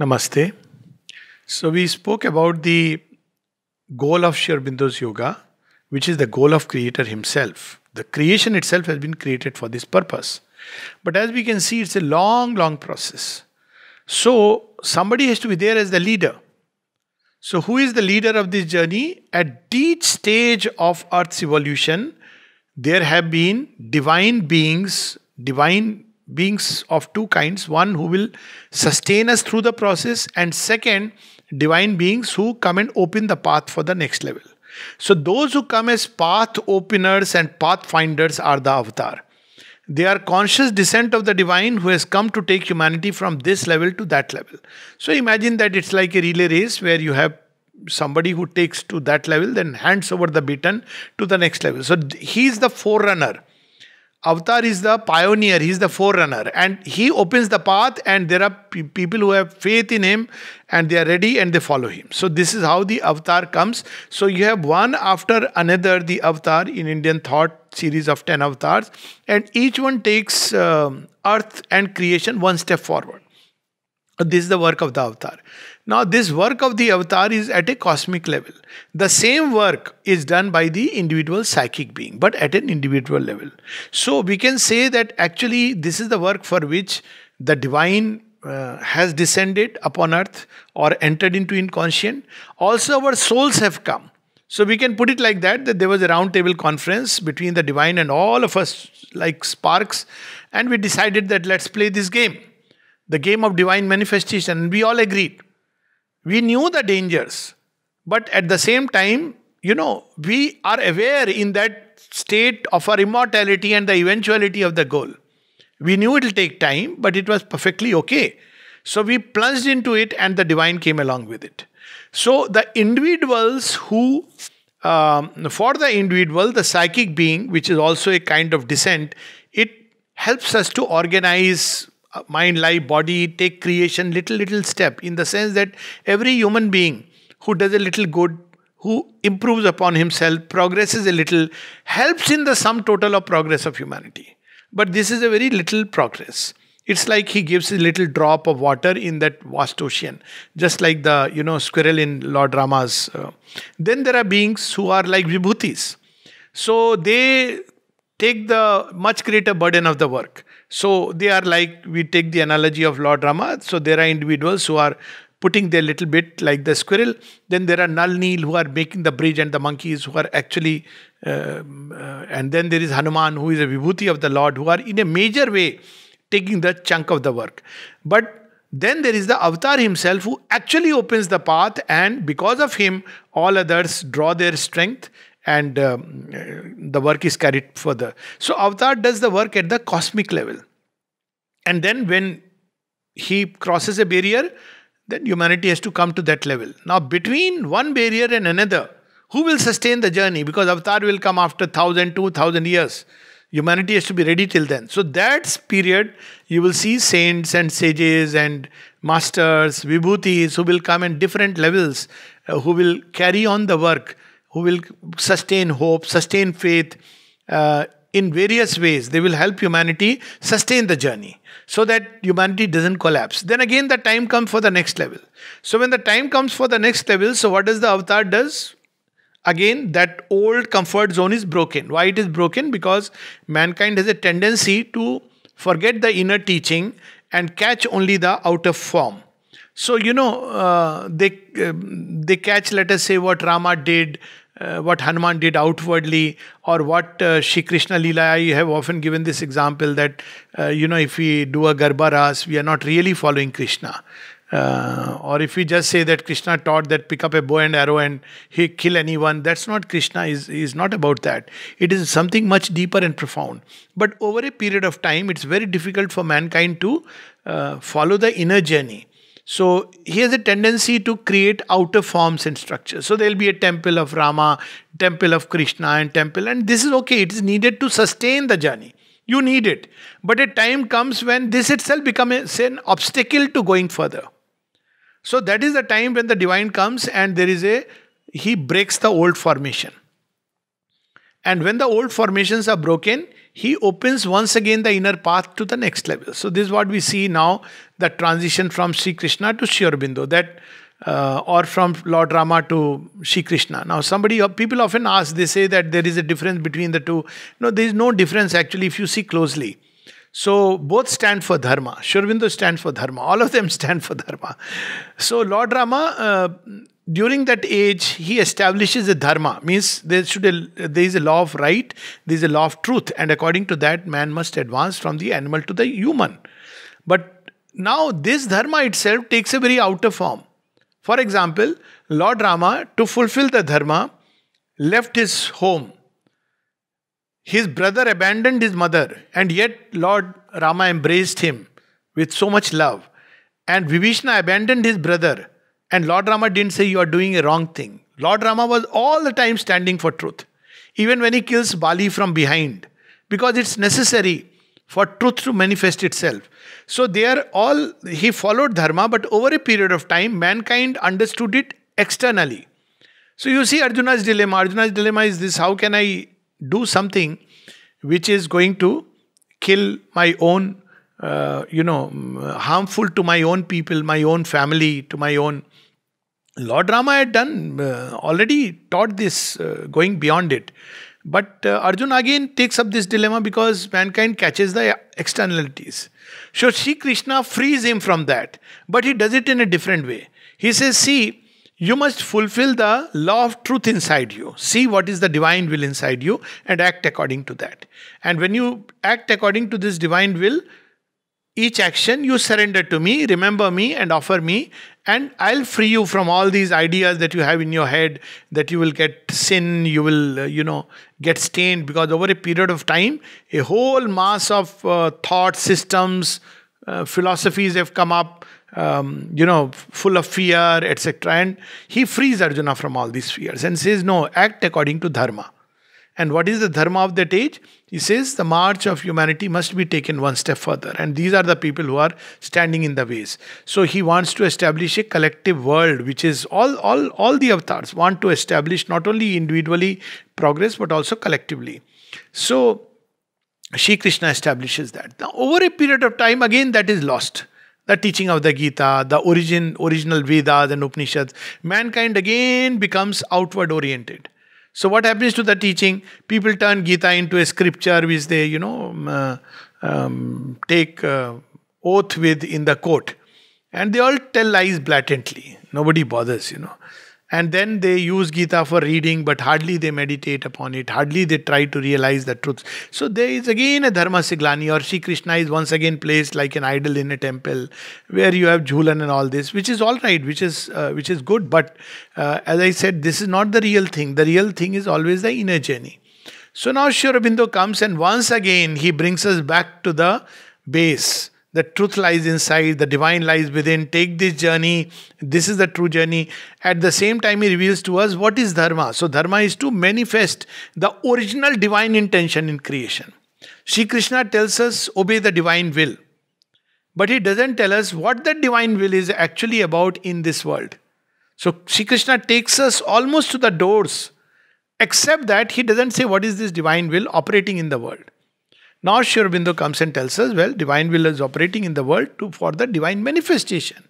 Namaste. So, we spoke about the goal of Bindu's yoga, which is the goal of Creator Himself. The creation itself has been created for this purpose. But as we can see, it's a long, long process. So, somebody has to be there as the leader. So, who is the leader of this journey? At each stage of Earth's evolution, there have been divine beings, divine beings of two kinds one who will sustain us through the process, and second, divine beings who come and open the path for the next level. So, those who come as path openers and pathfinders are the avatar. They are conscious descent of the divine who has come to take humanity from this level to that level. So, imagine that it's like a relay race where you have somebody who takes to that level then hands over the baton to the next level so he is the forerunner Avatar is the pioneer, he's the forerunner, and he opens the path, and there are people who have faith in him and they are ready and they follow him. So, this is how the avatar comes. So, you have one after another the avatar in Indian thought series of 10 avatars, and each one takes um, earth and creation one step forward. This is the work of the avatar. Now, this work of the avatar is at a cosmic level. The same work is done by the individual psychic being, but at an individual level. So, we can say that actually this is the work for which the divine uh, has descended upon earth or entered into inconscient. Also, our souls have come. So we can put it like that that there was a roundtable conference between the divine and all of us, like sparks, and we decided that let's play this game, the game of divine manifestation, we all agreed. We knew the dangers, but at the same time, you know, we are aware in that state of our immortality and the eventuality of the goal. We knew it'll take time, but it was perfectly okay. So we plunged into it, and the divine came along with it. So the individuals who, um, for the individual, the psychic being, which is also a kind of descent, it helps us to organize uh, mind, life, body take creation little, little step in the sense that every human being who does a little good, who improves upon himself, progresses a little, helps in the sum total of progress of humanity. But this is a very little progress. It's like he gives a little drop of water in that vast ocean, just like the you know squirrel in Lord Rama's. Uh, then there are beings who are like vibhutis, so they take the much greater burden of the work. So they are like, we take the analogy of Lord Ramad. So there are individuals who are putting their little bit like the squirrel. Then there are Nalneel who are making the bridge and the monkeys who are actually, uh, uh, and then there is Hanuman who is a vibhuti of the Lord who are in a major way taking the chunk of the work. But then there is the avatar himself who actually opens the path and because of him all others draw their strength and um, the work is carried further. So Avatar does the work at the cosmic level. And then when he crosses a barrier, then humanity has to come to that level. Now, between one barrier and another, who will sustain the journey? Because Avatar will come after 1000, 2000 years. Humanity has to be ready till then. So, that period, you will see saints and sages and masters, vibhutis who will come in different levels, uh, who will carry on the work who will sustain hope, sustain faith uh, in various ways. They will help humanity sustain the journey so that humanity doesn't collapse. Then again, the time comes for the next level. So when the time comes for the next level, so what does the avatar does? Again, that old comfort zone is broken. Why it is broken? Because mankind has a tendency to forget the inner teaching and catch only the outer form. So you know uh, they uh, they catch, let us say, what Rama did, uh, what Hanuman did outwardly, or what uh, Shri Krishna Leela. I have often given this example that uh, you know if we do a Garba Ras, we are not really following Krishna. Uh, or if we just say that Krishna taught that pick up a bow and arrow and he kill anyone, that's not Krishna. is is not about that. It is something much deeper and profound. But over a period of time, it's very difficult for mankind to follow the inner journey so he has a tendency to create outer forms and structures. So there will be a temple of Rama, temple of Krishna, and temple, and this is okay. It is needed to sustain the journey. You need it. But a time comes when this itself becomes an obstacle to going further. So that is the time when the divine comes and there is a he breaks the old formation. And when the old formations are broken, he opens once again the inner path to the next level. So, this is what we see now that transition from Sri Krishna to Sri Aurobindo, that uh, or from Lord Rama to Sri Krishna. Now, somebody uh, people often ask, they say that there is a difference between the two. No, there is no difference actually if you see closely. So both stand for dharma. Shurvindu stands for dharma. All of them stand for dharma. So Lord Rama, uh, during that age, he establishes a dharma. Means there should a, uh, there is a law of right, there is a law of truth, and according to that, man must advance from the animal to the human. But now, this dharma itself takes a very outer form. For example, Lord Rama, to fulfill the dharma, left his home. His brother abandoned his mother, and yet Lord Rama embraced him with so much love. And Vibhishna abandoned his brother, and Lord Rama didn't say, You are doing a wrong thing. Lord Rama was all the time standing for truth, even when he kills Bali from behind, because it's necessary for truth to manifest itself. So they are all, he followed dharma, but over a period of time, mankind understood it externally. So you see Arjuna's dilemma. Arjuna's dilemma is this how can I do something which is going to kill my own, uh, you know, mm, harmful to my own people, my own family, to my own. Lord Rama had done, uh, already taught this, uh, going beyond it. But uh, Arjun again takes up this dilemma because mankind catches the externalities. So Sri Krishna frees him from that, but he does it in a different way. He says, See, you must fulfill the law of truth inside you. See what is the divine will inside you and act according to that. And when you act according to this divine will, each action you surrender to me, remember me, and offer me, and I'll free you from all these ideas that you have in your head that you will get sin, you will, uh, you know, get stained because over a period of time, a whole mass of uh, thought systems, uh, philosophies have come up, um, you know, full of fear, etc. And he frees Arjuna from all these fears and says, No, act according to dharma. And what is the dharma of that age? He says the march of humanity must be taken one step further. And these are the people who are standing in the ways. So he wants to establish a collective world, which is all, all, all the avatars want to establish not only individually progress but also collectively. So Shri Krishna establishes that. Now, over a period of time, again, that is lost the teaching of the Gita, the origin, original Vedas and Upanishads, mankind again becomes outward oriented. So what happens to the teaching? People turn Gita into a scripture which they, you know, um, uh, um, take uh, oath with in the court. And they all tell lies blatantly. Nobody bothers, you know. And then they use Gita for reading, but hardly they meditate upon it, hardly they try to realize the truth. So there is again a Dharma Siglani, or Sri Krishna is once again placed like an idol in a temple where you have Jhulan and all this, which is all right, which is, uh, which is good. But uh, as I said, this is not the real thing. The real thing is always the inner journey. So now Shri comes and once again he brings us back to the base the truth lies inside, the divine lies within. Take this journey. This is the true journey. At the same time, he reveals to us what is dharma. So, dharma is to manifest the original divine intention in creation. Sri Krishna tells us obey the divine will. But he doesn't tell us what that divine will is actually about in this world. So Sri Krishna takes us almost to the doors, except that he doesn't say what is this divine will operating in the world. Now Sri comes and tells us, well, divine will is operating in the world to, for the divine manifestation.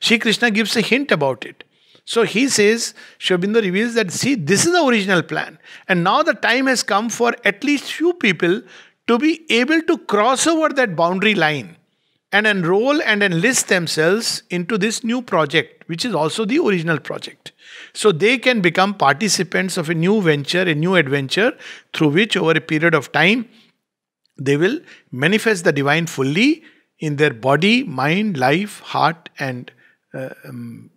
Sri Krishna gives a hint about it. So he says, Sri reveals that, see, this is the original plan. And now the time has come for at least few people to be able to cross over that boundary line and enroll and enlist themselves into this new project, which is also the original project. So they can become participants of a new venture, a new adventure, through which over a period of time, they will manifest the divine fully in their body, mind, life, heart, and uh, um,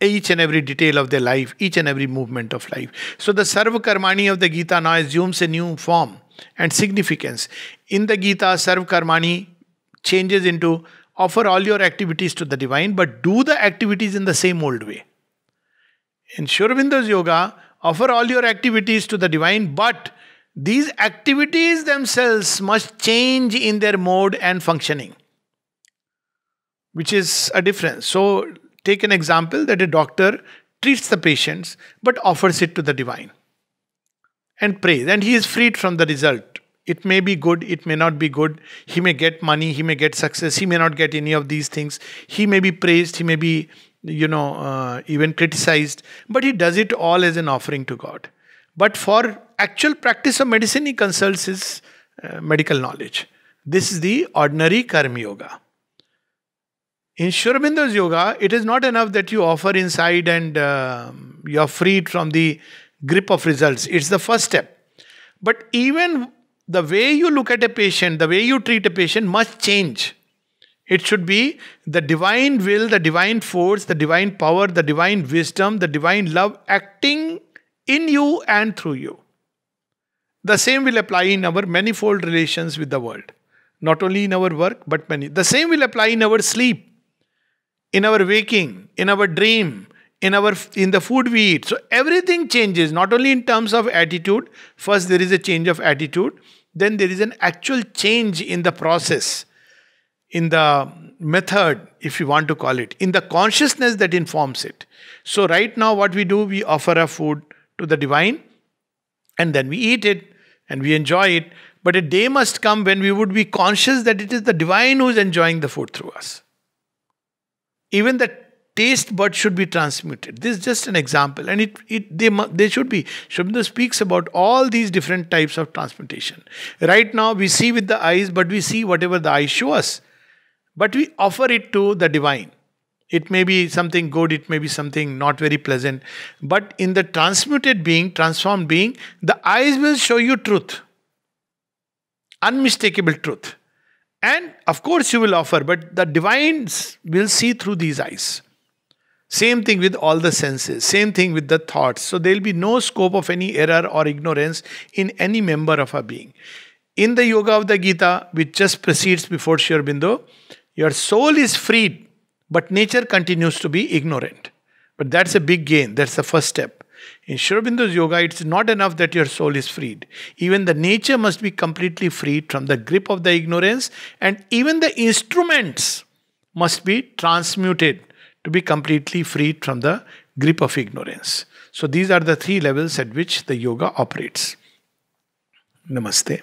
each and every detail of their life, each and every movement of life. So the Sarva Karmani of the Gita now assumes a new form and significance. In the Gita, Sarva Karmani changes into offer all your activities to the divine, but do the activities in the same old way. In Shurvinda's Yoga, offer all your activities to the divine, but these activities themselves must change in their mode and functioning, which is a difference. So, take an example that a doctor treats the patients but offers it to the divine and prays, and he is freed from the result. It may be good, it may not be good. He may get money, he may get success, he may not get any of these things. He may be praised, he may be, you know, uh, even criticized, but he does it all as an offering to God. But for actual practice of medicine, he consults his uh, medical knowledge. This is the ordinary karma yoga. In Shurabindo's yoga, it is not enough that you offer inside and uh, you are freed from the grip of results. It's the first step. But even the way you look at a patient, the way you treat a patient must change. It should be the divine will, the divine force, the divine power, the divine wisdom, the divine love acting in you and through you. The same will apply in our manifold relations with the world. Not only in our work, but many. The same will apply in our sleep, in our waking, in our dream, in our in the food we eat. So everything changes, not only in terms of attitude. First, there is a change of attitude, then there is an actual change in the process, in the method, if you want to call it, in the consciousness that informs it. So right now, what we do, we offer a food, to the divine, and then we eat it and we enjoy it. But a day must come when we would be conscious that it is the divine who is enjoying the food through us. Even the taste bud should be transmuted. This is just an example, and it, it they they should be. Shubhendra speaks about all these different types of transmutation. Right now, we see with the eyes, but we see whatever the eyes show us, but we offer it to the divine. It may be something good, it may be something not very pleasant. But in the transmuted being, transformed being, the eyes will show you truth, unmistakable truth. And of course, you will offer, but the divines will see through these eyes. Same thing with all the senses, same thing with the thoughts. So there will be no scope of any error or ignorance in any member of our being. In the Yoga of the Gita, which just precedes before Shirbindo, your soul is freed but nature continues to be ignorant. But that's a big gain. That's the first step. In Shurabindu's yoga, it's not enough that your soul is freed. Even the nature must be completely freed from the grip of the ignorance, and even the instruments must be transmuted to be completely freed from the grip of ignorance. So, these are the three levels at which the yoga operates. Namaste.